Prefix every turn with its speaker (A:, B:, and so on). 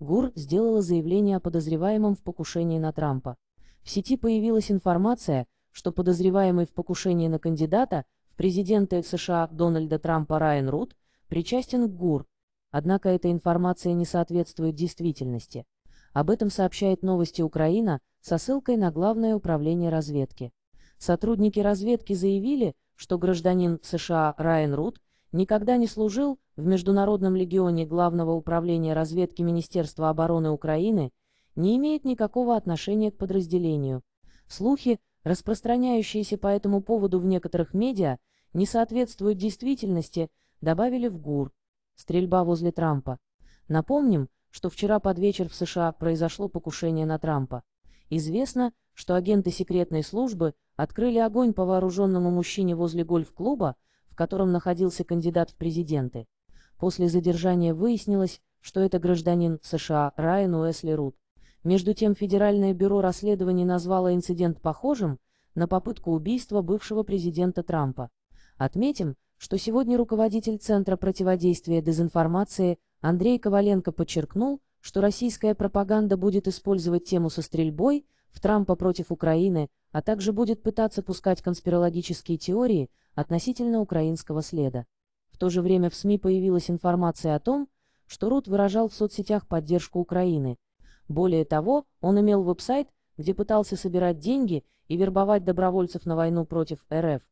A: ГУР сделала заявление о подозреваемом в покушении на Трампа. В сети появилась информация, что подозреваемый в покушении на кандидата в президенты США Дональда Трампа Райан Рут причастен к ГУР, однако эта информация не соответствует действительности. Об этом сообщает новости Украина со ссылкой на Главное управление разведки. Сотрудники разведки заявили, что гражданин США Райан Рут никогда не служил в Международном легионе Главного управления разведки Министерства обороны Украины не имеет никакого отношения к подразделению. Слухи, распространяющиеся по этому поводу в некоторых медиа, не соответствуют действительности, добавили в ГУР. Стрельба возле Трампа. Напомним, что вчера под вечер в США произошло покушение на Трампа. Известно, что агенты секретной службы открыли огонь по вооруженному мужчине возле гольф-клуба, в котором находился кандидат в президенты. После задержания выяснилось, что это гражданин США Райан Уэсли Рут. Между тем Федеральное бюро расследований назвало инцидент похожим на попытку убийства бывшего президента Трампа. Отметим, что сегодня руководитель Центра противодействия дезинформации Андрей Коваленко подчеркнул, что российская пропаганда будет использовать тему со стрельбой в Трампа против Украины, а также будет пытаться пускать конспирологические теории относительно украинского следа. В то же время в СМИ появилась информация о том, что Рут выражал в соцсетях поддержку Украины. Более того, он имел веб-сайт, где пытался собирать деньги и вербовать добровольцев на войну против РФ.